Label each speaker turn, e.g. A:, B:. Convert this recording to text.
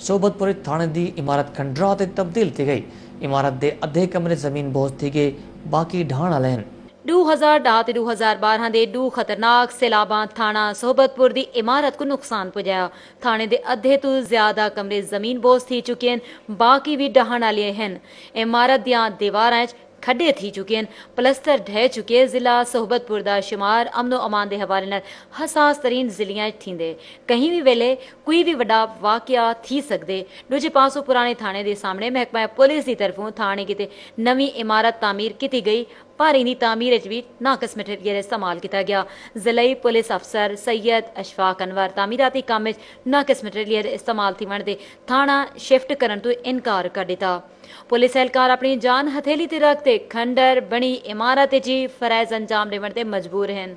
A: ਸੋਬਤਪੁਰੇ ਥਾਣੇ ਦੀ ਇਮਾਰਤ ਖੰਡਰਾ ਤੇ ਤਬਦੀਲ ਕੀਤੀ ਗਈ ਇਮਾਰਤ ਦੇ ਅੱਧੇ ਕਮਰੇ ਜ਼ਮੀਨ ਬੋਝ ਥੀ ਗਏ ਬਾਕੀ ਢਾਣਾ ਲੈਣ
B: 2010 ਤੇ 2012 ਦੇ ਦੋ ਖਤਰਨਾਕ ਸਿਲਾਬਾਂ ਥਾਣਾ ਸੋਹਬਤਪੁਰ ਦੀ ਇਮਾਰਤ ਨੂੰ ਨੁਕਸਾਨ ਪਹੁੰਚਾਇਆ ਥਾਣੇ ਦੇ ਅੱਧੇ ਤੋਂ ਜ਼ਿਆਦਾ ਕਮਰੇ ਜ਼ਮੀਨ ਬੋਸ ਥੀ ਚੁੱਕੇ ਹਨ ਬਾਕੀ ਵੀ ਡਹਾਣ ਵਾਲੇ ਹਨ ਇਮਾਰਤ ਦੀਆਂ ਦੀਵਾਰਾਂ 'ਚ ਖੱਡੇ ਥੀ ਚੁਕੇ ਹਨ ਪਲਸਟਰ ਢਹਿ ਚੁਕੇ ਜ਼ਿਲ੍ਹਾ ਸਹਬਤਪੁਰ ਦਾ شمار ਅਮਨੋ ਅਮਾਨ ਦੇ ਹਵਾਲੇ ਨਾਲ ਹਸਾਸ ਤਰੀਨ ਜ਼ਿਲ੍ਹਿਆਂ ਚ ਥਿੰਦੇ ਕਹੀਂ ਵੀ ਵੇਲੇ ਕੋਈ ਵੀ ਵੱਡਾ ਵਾਕਿਆ ਥੀ ਸਕਦੇ ਦੂਜੇ ਪਾਸੋਂ ਪੁਰਾਣੇ ਥਾਣੇ ਦੇ ਸਾਹਮਣੇ ਮਹਿਕਮਾ ਪੁਲਿਸ ਦੀ ਤਰਫੋਂ ਥਾਣੇ ਕਿਤੇ ਨਵੀਂ ਇਮਾਰਤ ਤਾਮੀਰ ਕੀਤੀ ਗਈ ਪਰ ਇਨੀ ਤਾਮੀਰ ਚ ਵੀ ਨਾ ਦੇ ਰਿਹਾ ਇਸਤੇਮਾਲ ਕੀਤਾ ਗਿਆ ਜ਼ਿਲ੍ਹਾਈ ਪੁਲਿਸ ਅਫਸਰ ਸੈਦ ਅਸ਼ਫਾਕ ਅਨਵਰ ਤਾਮੀਰਾਤੀ ਕੰਮ ਵਿੱਚ ਨਾ ਕਿਸਮਤ ਰਿਹਾ ਇਸਤੇਮਾਲ ਥੀ ਵਣਦੇ ਥਾਣਾ ਸ਼ਿਫਟ ਕਰਨ ਤੋਂ ਇਨਕਾਰ ਕਰ ਦਿੱਤਾ ਪੁਲਿਸ ਹਲਕਾਰ ਆਪਣੀ ਜਾਨ ਹਥੇਲੀ ਤੇ ਰੱਖ ਤੇ ਖੰਡਰ ਬਣੀ ਇਮਾਰਤ ਜੀ ਫਰੈਜ਼ ਅੰਜਾਮ ਦੇਣ ਤੇ ਮਜਬੂਰ ਹਨ